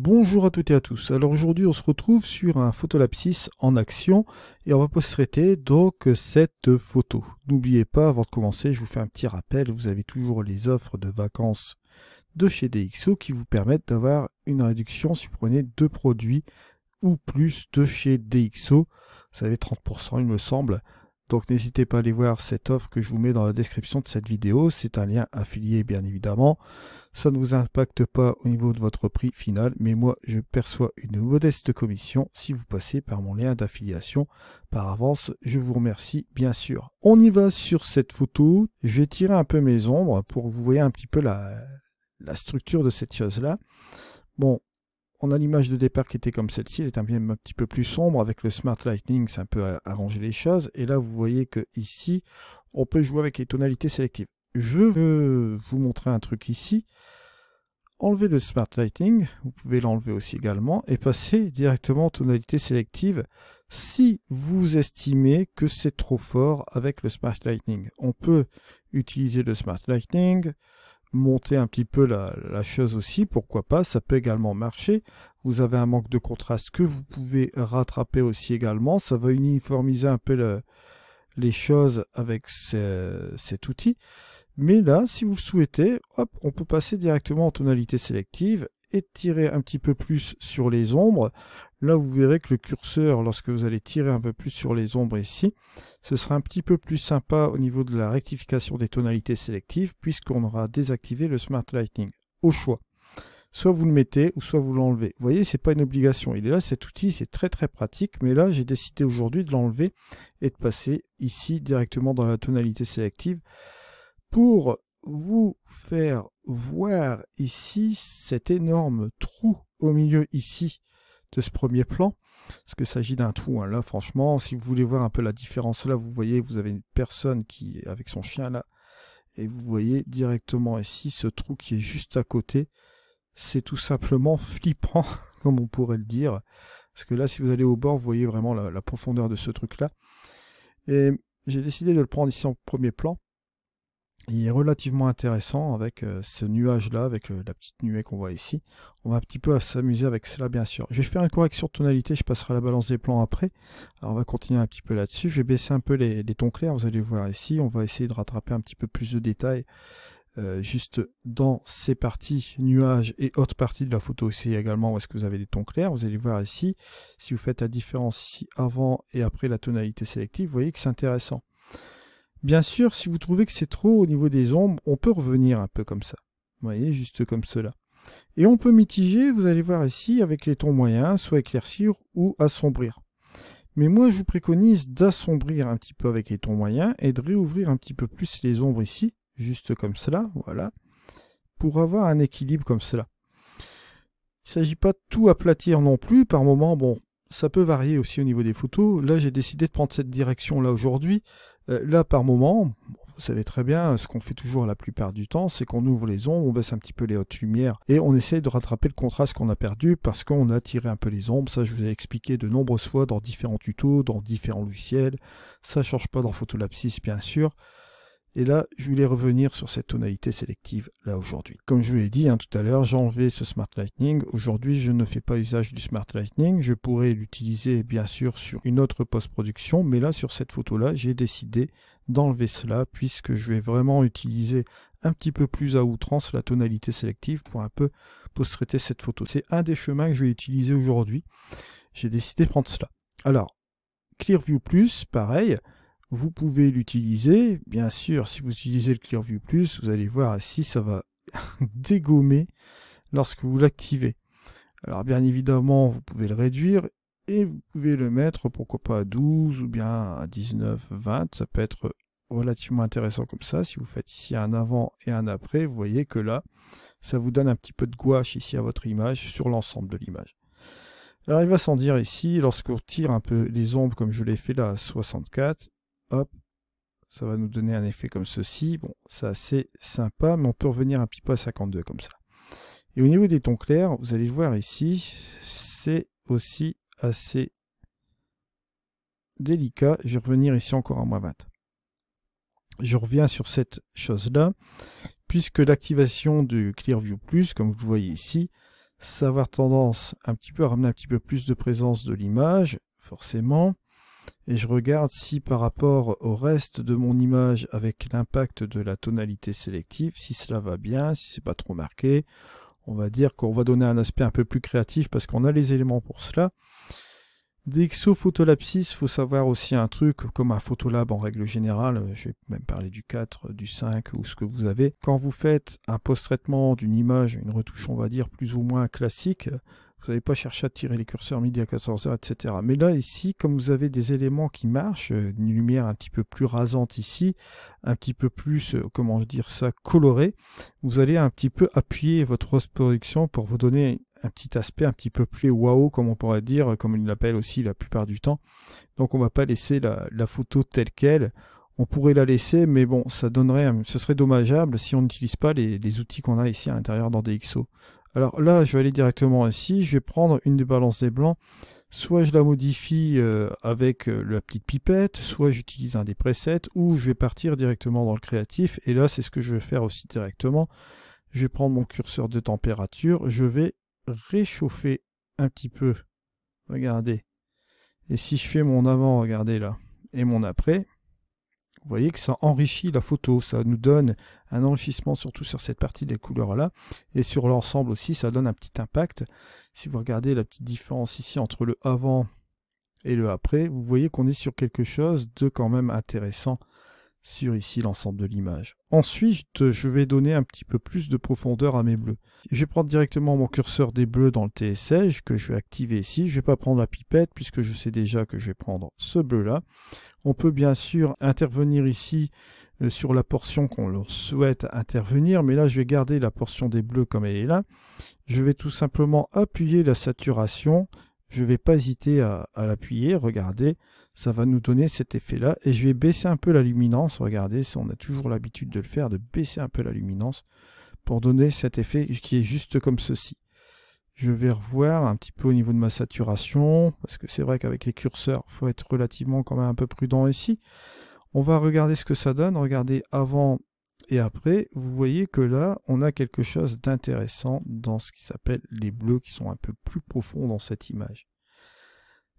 Bonjour à toutes et à tous. Alors aujourd'hui, on se retrouve sur un photolapsis en action et on va post-traiter donc cette photo. N'oubliez pas, avant de commencer, je vous fais un petit rappel, vous avez toujours les offres de vacances de chez DxO qui vous permettent d'avoir une réduction si vous prenez deux produits ou plus de chez DxO. Vous savez 30%, il me semble. Donc n'hésitez pas à aller voir cette offre que je vous mets dans la description de cette vidéo. C'est un lien affilié bien évidemment. Ça ne vous impacte pas au niveau de votre prix final, mais moi je perçois une modeste commission si vous passez par mon lien d'affiliation. Par avance, je vous remercie bien sûr. On y va sur cette photo. Je vais tirer un peu mes ombres pour que vous voyez un petit peu la, la structure de cette chose-là. Bon, on a l'image de départ qui était comme celle-ci, elle est un, petit peu plus sombre, avec le Smart Lightning, c'est un peu arranger les choses, et là vous voyez que ici, on peut jouer avec les tonalités sélectives. Je veux vous montrer un truc ici, enlever le Smart Lighting, vous pouvez l'enlever aussi également, et passer directement aux tonalité sélective si vous estimez que c'est trop fort avec le Smart Lightning. On peut utiliser le Smart Lighting, monter un petit peu la, la, chose aussi, pourquoi pas, ça peut également marcher. Vous avez un manque de contraste que vous pouvez rattraper aussi également. Ça va uniformiser un peu les choses avec cet outil. Mais là, si vous souhaitez, hop, on peut passer directement en tonalité sélective et tirer un petit peu plus sur les ombres, là vous verrez que le curseur, lorsque vous allez tirer un peu plus sur les ombres ici, ce sera un petit peu plus sympa au niveau de la rectification des tonalités sélectives, puisqu'on aura désactivé le Smart Lighting, au choix. Soit vous le mettez, ou soit vous l'enlevez. Vous voyez, c'est pas une obligation. Il est là, cet outil, c'est très très pratique, mais là j'ai décidé aujourd'hui de l'enlever et de passer ici directement dans la tonalité sélective pour vous faire voir ici cet énorme trou au milieu ici de ce premier plan, parce qu'il s'agit d'un trou. Hein, là, franchement, si vous voulez voir un peu la différence, là, vous voyez, vous avez une personne qui est avec son chien là, et vous voyez directement ici ce trou qui est juste à côté. C'est tout simplement flippant, comme on pourrait le dire. Parce que là, si vous allez au bord, vous voyez vraiment la profondeur de ce truc-là. Et j'ai décidé de le prendre ici en premier plan il est relativement intéressant avec euh, ce nuage-là, avec euh, la petite nuée qu'on voit ici. On va un petit peu s'amuser avec cela, bien sûr. Je vais faire une correction de tonalité, je passerai à la balance des plans après. Alors, on va continuer un petit peu là-dessus. Je vais baisser un peu les, tons clairs, vous allez voir ici. On va essayer de rattraper un petit peu plus de détails euh, juste dans ces parties nuages et autres parties de la photo aussi également où est-ce que vous avez des tons clairs. Vous allez voir ici, si vous faites la différence ici avant et après la tonalité sélective, vous voyez que c'est intéressant. Bien sûr, si vous trouvez que c'est trop au niveau des ombres, on peut revenir un peu comme ça. Vous voyez, juste comme cela. Et on peut mitiger, vous allez voir ici, avec les tons moyens, soit éclaircir ou assombrir. Mais moi, je vous préconise d'assombrir un petit peu avec les tons moyens et de réouvrir un petit peu plus les ombres ici, juste comme cela, voilà, pour avoir un équilibre comme cela. Il ne s'agit pas de tout aplatir non plus, par moment, bon, ça peut varier aussi au niveau des photos. Là, j'ai décidé de prendre cette direction-là aujourd'hui. Euh, là, par moment, vous savez très bien, ce qu'on fait toujours la plupart du temps, c'est qu'on ouvre les ombres, on baisse un petit peu les hautes lumières et on essaye de rattraper le contraste qu'on a perdu parce qu'on a tiré un peu les ombres. Ça, je vous ai expliqué de nombreuses fois dans différents tutos, dans différents logiciels. Ça ne change pas dans Photolapsis, bien sûr. Et là, je voulais revenir sur cette tonalité sélective là aujourd'hui. Comme je vous l'ai dit hein, tout à l'heure, j'ai enlevé ce Smart Lightning. Aujourd'hui, je ne fais pas usage du Smart Lightning. Je pourrais l'utiliser bien sûr sur une autre post-production, mais là, sur cette photo-là, j'ai décidé d'enlever cela puisque je vais vraiment utiliser un petit peu plus à outrance la tonalité sélective pour un peu post-traiter cette photo. C'est un des chemins que je vais utiliser aujourd'hui. J'ai décidé de prendre cela. Alors, Clearview Plus, pareil, vous pouvez l'utiliser, bien sûr, si vous utilisez le ClearView Plus, vous allez voir si ça va dégommer lorsque vous l'activez. Alors bien évidemment, vous pouvez le réduire et vous pouvez le mettre, pourquoi pas à 12 ou bien à 19, 20, ça peut être relativement intéressant comme ça. Si vous faites ici un avant et un après, vous voyez que là, ça vous donne un petit peu de gouache ici à votre image sur l'ensemble de l'image. Alors il va sans dire ici, lorsqu'on tire un peu les ombres comme je l'ai fait là à 64, Hop, ça va nous donner un effet comme ceci. Bon, ça c'est sympa, mais on peut revenir un petit peu à 52 comme ça. Et au niveau des tons clairs, vous allez voir ici, c'est aussi assez délicat. Je vais revenir ici encore à moins 20. Je reviens sur cette chose-là, puisque l'activation du Clearview Plus, comme vous le voyez ici, ça va avoir tendance un petit peu à ramener un petit peu plus de présence de l'image, forcément et je regarde si par rapport au reste de mon image avec l'impact de la tonalité sélective, si cela va bien, si c'est pas trop marqué, on va dire qu'on va donner un aspect un peu plus créatif parce qu'on a les éléments pour cela. 6, Photolapsis, faut savoir aussi un truc comme un Photolab en règle générale, je vais même parler du 4, du 5 ou ce que vous avez. Quand vous faites un post-traitement d'une image, une retouche on va dire plus ou moins classique, vous n'allez pas chercher à tirer les curseurs midi à 14h, etc. Mais là, ici, comme vous avez des éléments qui marchent, euh, une lumière un petit peu plus rasante ici, un petit peu plus, euh, comment je dire ça, colorée, vous allez un petit peu appuyer votre reproduction pour vous donner un petit aspect un petit peu plus waouh, comme on pourrait dire, euh, comme il l'appelle aussi la plupart du temps. Donc on ne va pas laisser la, photo telle qu'elle. On pourrait la laisser, mais bon, ça donnerait, ce serait dommageable si on n'utilise pas les, les outils qu'on a ici à l'intérieur dans DxO. Alors là, je vais aller directement ici. Je vais prendre une des balances des blancs. Soit je la modifie euh, avec euh, la petite pipette, soit j'utilise un des presets, ou je vais partir directement dans le créatif. Et là, c'est ce que je vais faire aussi directement. Je vais prendre mon curseur de température. Je vais réchauffer un petit peu. Regardez. Et si je fais mon avant, regardez là, et mon après, vous voyez que ça enrichit la photo, ça nous donne un enrichissement surtout sur cette partie des couleurs-là. Et sur l'ensemble aussi, ça donne un petit impact. Si vous regardez la petite différence ici entre le avant et le après, vous voyez qu'on est sur quelque chose de quand même intéressant sur ici l'ensemble de l'image. Ensuite, je vais donner un petit peu plus de profondeur à mes bleus. Je vais prendre directement mon curseur des bleus dans le TSL que je vais activer ici. Je ne vais pas prendre la pipette puisque je sais déjà que je vais prendre ce bleu-là. On peut bien sûr intervenir ici euh, sur la portion qu'on souhaite intervenir, mais là je vais garder la portion des bleus comme elle est là. Je vais tout simplement appuyer la saturation. Je ne vais pas hésiter à, à l'appuyer, regardez ça va nous donner cet effet-là. Et je vais baisser un peu la luminance. Regardez, on a toujours l'habitude de le faire, de baisser un peu la luminance pour donner cet effet qui est juste comme ceci. Je vais revoir un petit peu au niveau de ma saturation, parce que c'est vrai qu'avec les curseurs, il faut être relativement quand même un peu prudent ici. On va regarder ce que ça donne. Regardez avant et après, vous voyez que là, on a quelque chose d'intéressant dans ce qui s'appelle les bleus qui sont un peu plus profonds dans cette image.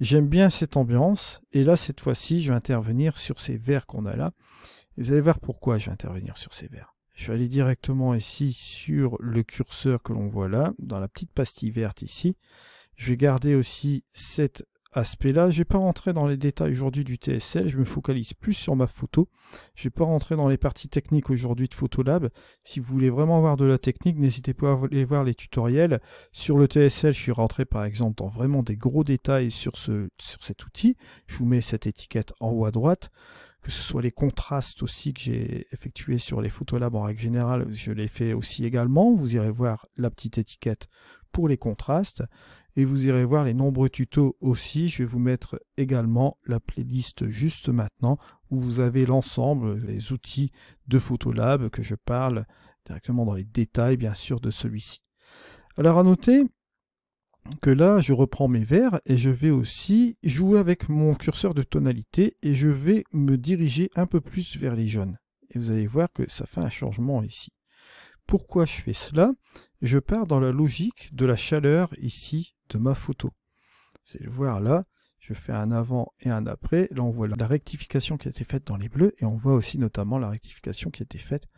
J'aime bien cette ambiance, et là, cette fois-ci, je vais intervenir sur ces verts qu'on a là. vous allez voir pourquoi je vais intervenir sur ces verts. Je vais aller directement ici sur le curseur que l'on voit là, dans la petite pastille verte ici. Je vais garder aussi cette aspect-là. Je n'ai pas rentré dans les détails aujourd'hui du TSL, je me focalise plus sur ma photo. Je vais pas rentré dans les parties techniques aujourd'hui de Photolab. Si vous voulez vraiment voir de la technique, n'hésitez pas à aller voir les tutoriels. Sur le TSL, je suis rentré par exemple dans vraiment des gros détails sur, ce, sur cet outil. Je vous mets cette étiquette en haut à droite que ce soit les contrastes aussi que j'ai effectués sur les Photolab en règle générale, je les fais aussi également. Vous irez voir la petite étiquette pour les contrastes et vous irez voir les nombreux tutos aussi. Je vais vous mettre également la playlist juste maintenant où vous avez l'ensemble, des outils de Photolab que je parle directement dans les détails bien sûr de celui-ci. Alors à noter que là je reprends mes verts et je vais aussi jouer avec mon curseur de tonalité et je vais me diriger un peu plus vers les jaunes. Et vous allez voir que ça fait un changement ici. Pourquoi je fais cela Je pars dans la logique de la chaleur ici de ma photo. Vous allez voir là, je fais un avant et un après. Là, on voit la rectification qui a été faite dans les bleus et on voit aussi notamment la rectification qui a été faite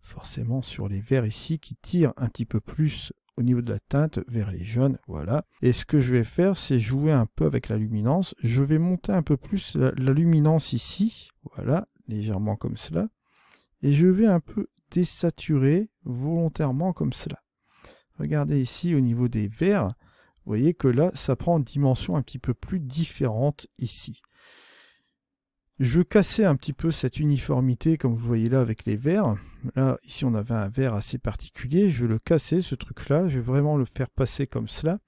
forcément sur les verts ici qui tirent un petit peu plus au niveau de la teinte vers les jaunes. Voilà. Et ce que je vais faire, c'est jouer un peu avec la luminance. Je vais monter un peu plus la, la luminance ici. Voilà, légèrement comme cela. Et je vais un peu désaturer volontairement comme cela. Regardez ici au niveau des verts, vous voyez que là, ça prend une dimension un petit peu plus différente ici. Je cassais un petit peu cette uniformité, comme vous voyez là avec les verres. Là, ici, on avait un verre assez particulier. Je vais le casser, ce truc-là. Je vais vraiment le faire passer comme cela.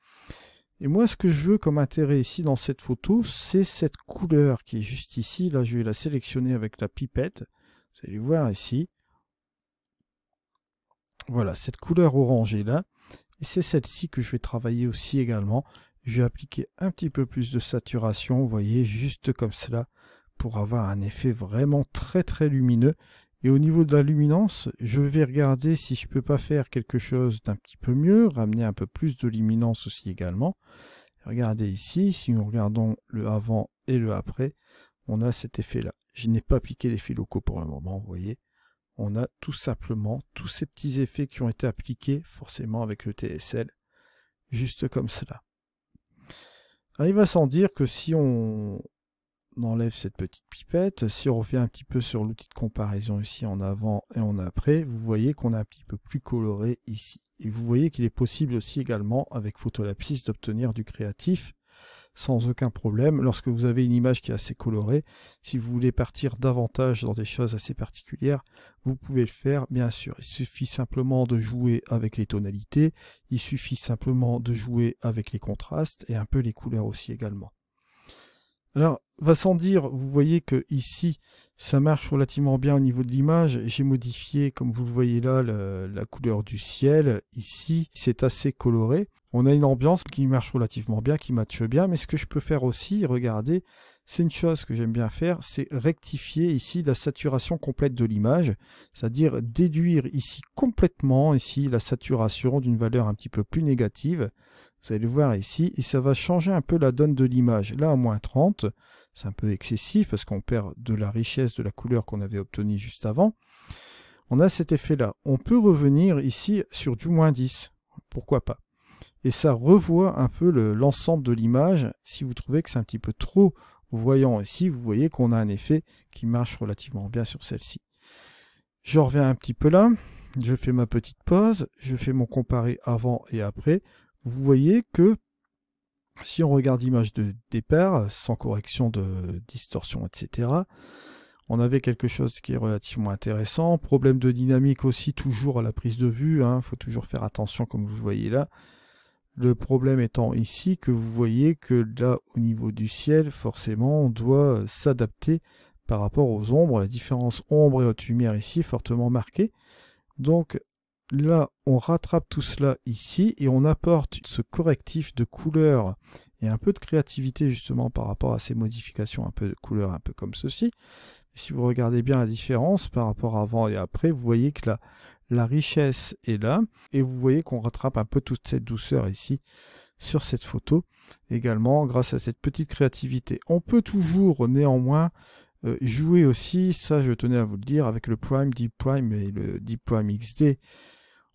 Et moi, ce que je veux comme intérêt ici dans cette photo, c'est cette couleur qui est juste ici. Là, je vais la sélectionner avec la pipette. Vous allez voir ici. Voilà, cette couleur orangée là. Et c'est celle-ci que je vais travailler aussi également. Je vais appliquer un petit peu plus de saturation, vous voyez, juste comme cela, pour avoir un effet vraiment très très lumineux. Et au niveau de la luminance, je vais regarder si je peux pas faire quelque chose d'un petit peu mieux, ramener un peu plus de luminance aussi également. Regardez ici, si nous regardons le avant et le après, on a cet effet là. Je n'ai pas appliqué l'effet locaux pour le moment, vous voyez on a tout simplement tous ces petits effets qui ont été appliqués forcément avec le TSL, juste comme cela. il va sans dire que si on enlève cette petite pipette, si on revient un petit peu sur l'outil de comparaison ici en avant et en après, vous voyez qu'on est un petit peu plus coloré ici. Et vous voyez qu'il est possible aussi également avec Photolapsis d'obtenir du créatif sans aucun problème. Lorsque vous avez une image qui est assez colorée, si vous voulez partir davantage dans des choses assez particulières, vous pouvez le faire, bien sûr. Il suffit simplement de jouer avec les tonalités, il suffit simplement de jouer avec les contrastes et un peu les couleurs aussi également. Alors, va sans dire, vous voyez que ici, ça marche relativement bien au niveau de l'image. J'ai modifié, comme vous le voyez là, la couleur du ciel. Ici, c'est assez coloré. On a une ambiance qui marche relativement bien, qui matche bien. Mais ce que je peux faire aussi, regardez, c'est une chose que j'aime bien faire, c'est rectifier ici la saturation complète de l'image. C'est-à-dire déduire ici complètement ici la saturation d'une valeur un petit peu plus négative. Vous allez voir ici, et ça va changer un peu la donne de l'image. Là, à moins 30, c'est un peu excessif parce qu'on perd de la richesse de la couleur qu'on avait obtenue juste avant. On a cet effet-là. On peut revenir ici sur du moins 10. Pourquoi pas Et ça revoit un peu l'ensemble de l'image. Si vous trouvez que c'est un petit peu trop voyant ici, vous voyez qu'on a un effet qui marche relativement bien sur celle-ci. Je reviens un petit peu là. Je fais ma petite pause. Je fais mon comparé avant et après vous voyez que si on regarde l'image de départ, sans correction de distorsion, etc., on avait quelque chose qui est relativement intéressant. Problème de dynamique aussi, toujours à la prise de vue. Il hein, faut toujours faire attention comme vous voyez là. Le problème étant ici que vous voyez que là, au niveau du ciel, forcément, on doit s'adapter par rapport aux ombres. La différence ombre et haute lumière ici est fortement marquée. Donc, Là, on rattrape tout cela ici et on apporte ce correctif de couleur et un peu de créativité justement par rapport à ces modifications un peu de couleur, un peu comme ceci. si vous regardez bien la différence par rapport avant et après, vous voyez que la, la richesse est là et vous voyez qu'on rattrape un peu toute cette douceur ici sur cette photo également grâce à cette petite créativité. On peut toujours néanmoins euh, jouer aussi, ça je tenais à vous le dire, avec le Prime, Deep Prime et le Deep Prime XD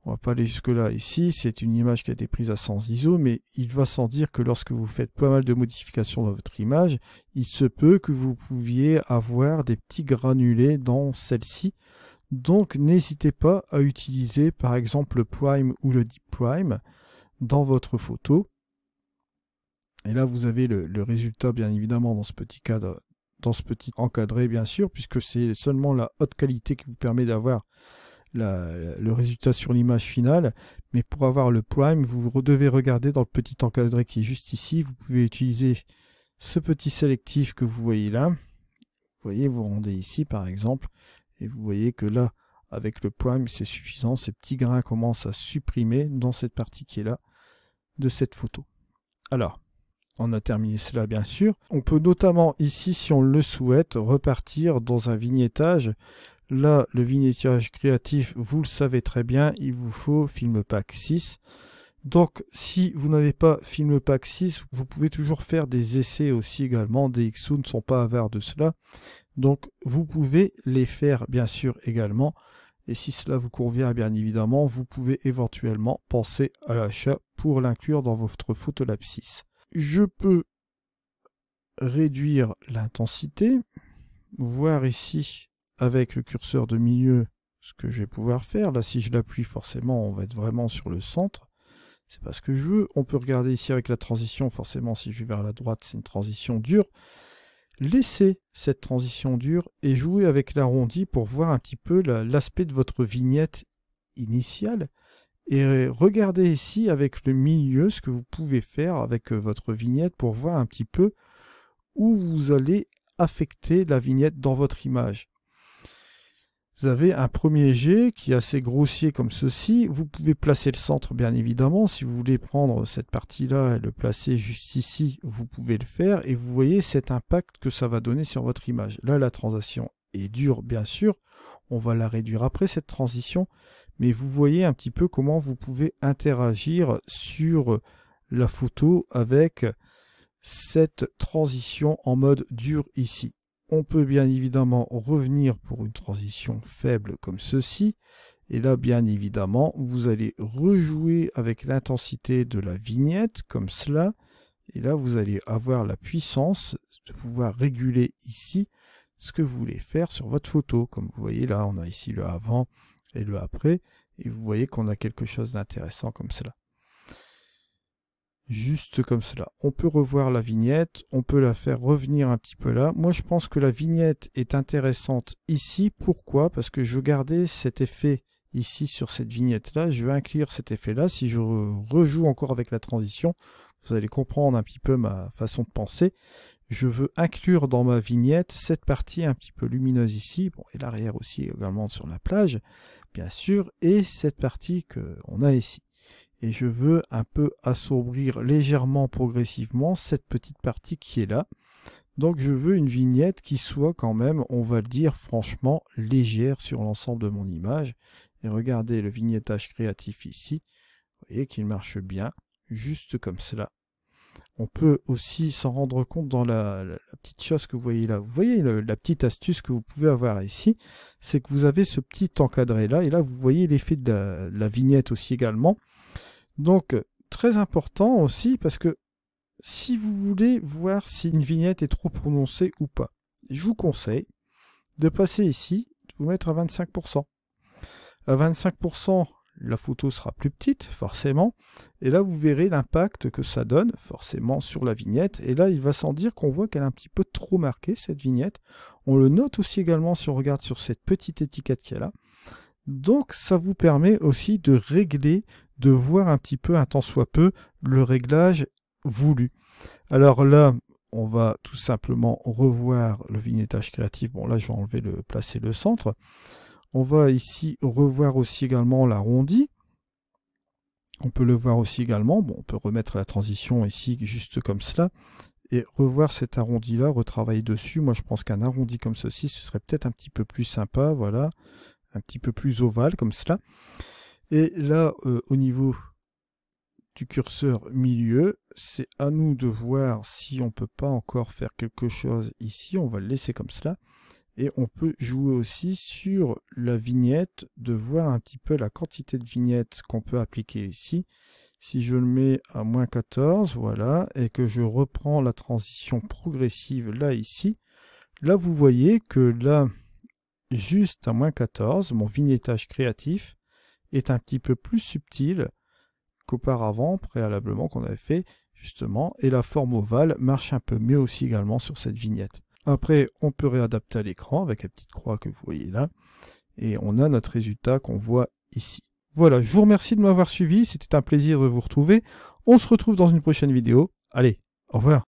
on va pas aller jusque-là ici, c'est une image qui a été prise à 100 ISO, mais il va sans dire que lorsque vous faites pas mal de modifications dans votre image, il se peut que vous pouviez avoir des petits granulés dans celle-ci. Donc n'hésitez pas à utiliser par exemple le prime ou le deep prime dans votre photo. Et là vous avez le, le résultat bien évidemment dans ce petit cadre, dans ce petit encadré bien sûr, puisque c'est seulement la haute qualité qui vous permet d'avoir le résultat sur l'image finale. Mais pour avoir le prime, vous devez regarder dans le petit encadré qui est juste ici. Vous pouvez utiliser ce petit sélectif que vous voyez là. Vous voyez, vous rendez ici par exemple, et vous voyez que là, avec le prime, c'est suffisant. Ces petits grains commencent à supprimer dans cette partie qui est là de cette photo. Alors, on a terminé cela bien sûr. On peut notamment ici, si on le souhaite, repartir dans un vignettage Là, le vignettage créatif, vous le savez très bien, il vous faut Film Pack 6. Donc, si vous n'avez pas Film Pack 6, vous pouvez toujours faire des essais aussi également. DxO ne sont pas avares de cela. Donc, vous pouvez les faire, bien sûr, également. Et si cela vous convient, bien évidemment, vous pouvez éventuellement penser à l'achat pour l'inclure dans votre Photolab 6. Je peux réduire l'intensité, voir ici avec le curseur de milieu ce que je vais pouvoir faire. Là, si je l'appuie, forcément, on va être vraiment sur le centre. C'est pas ce que je veux. On peut regarder ici avec la transition. Forcément, si je vais vers la droite, c'est une transition dure. Laissez cette transition dure et jouez avec l'arrondi pour voir un petit peu l'aspect de votre vignette initiale. Et regardez ici avec le milieu ce que vous pouvez faire avec euh, votre vignette pour voir un petit peu où vous allez affecter la vignette dans votre image vous avez un premier jet qui est assez grossier comme ceci. Vous pouvez placer le centre bien évidemment. Si vous voulez prendre cette partie-là et le placer juste ici, vous pouvez le faire. Et vous voyez cet impact que ça va donner sur votre image. Là, la transition est dure bien sûr. On va la réduire après cette transition. Mais vous voyez un petit peu comment vous pouvez interagir sur la photo avec cette transition en mode dur ici. On peut bien évidemment revenir pour une transition faible comme ceci. Et là, bien évidemment, vous allez rejouer avec l'intensité de la vignette, comme cela. Et là, vous allez avoir la puissance de pouvoir réguler ici ce que vous voulez faire sur votre photo. Comme vous voyez là, on a ici le avant et le après. Et vous voyez qu'on a quelque chose d'intéressant comme cela juste comme cela. On peut revoir la vignette, on peut la faire revenir un petit peu là. Moi, je pense que la vignette est intéressante ici. Pourquoi Parce que je gardais garder cet effet ici sur cette vignette-là. Je vais inclure cet effet-là. Si je rejoue encore avec la transition, vous allez comprendre un petit peu ma façon de penser. Je veux inclure dans ma vignette cette partie un petit peu lumineuse ici, bon, et l'arrière aussi également sur la plage, bien sûr, et cette partie qu'on a ici et je veux un peu assombrir légèrement progressivement cette petite partie qui est là. Donc je veux une vignette qui soit quand même, on va le dire franchement, légère sur l'ensemble de mon image. Et regardez le vignettage créatif ici, vous voyez qu'il marche bien, juste comme cela. On peut aussi s'en rendre compte dans la, petite chose que vous voyez là. Vous voyez la petite astuce que vous pouvez avoir ici, c'est que vous avez ce petit encadré là, et là vous voyez l'effet de la vignette aussi également. Donc, euh, très important aussi, parce que si vous voulez voir si une vignette est trop prononcée ou pas, je vous conseille de passer ici, de vous mettre à 25%. À 25%, la photo sera plus petite, forcément, et là vous verrez l'impact que ça donne, forcément, sur la vignette, et là il va sans dire qu'on voit qu'elle est un petit peu trop marquée, cette vignette. On le note aussi également si on regarde sur cette petite étiquette qui est là. Donc ça vous permet aussi de régler, de voir un petit peu un temps soit peu le réglage voulu. Alors là, on va tout simplement revoir le vignettage créatif. Bon là, je vais enlever le placer le centre. On va ici revoir aussi également l'arrondi. On peut le voir aussi également. Bon, on peut remettre la transition ici juste comme cela et revoir cet arrondi là, retravailler dessus. Moi je pense qu'un arrondi comme ceci, ce serait peut-être un petit peu plus sympa, voilà un petit peu plus ovale comme cela. Et là, euh, au niveau du curseur milieu, c'est à nous de voir si on peut pas encore faire quelque chose ici. On va le laisser comme cela. Et on peut jouer aussi sur la vignette, de voir un petit peu la quantité de vignettes qu'on peut appliquer ici. Si je le mets à moins 14, voilà, et que je reprends la transition progressive là, ici, là, vous voyez que là, juste à moins 14, mon vignettage créatif est un petit peu plus subtil qu'auparavant, préalablement qu'on avait fait justement, et la forme ovale marche un peu mieux aussi également sur cette vignette. Après, on peut réadapter à l'écran avec la petite croix que vous voyez là, et on a notre résultat qu'on voit ici. Voilà, je vous remercie de m'avoir suivi, c'était un plaisir de vous retrouver. On se retrouve dans une prochaine vidéo. Allez, au revoir.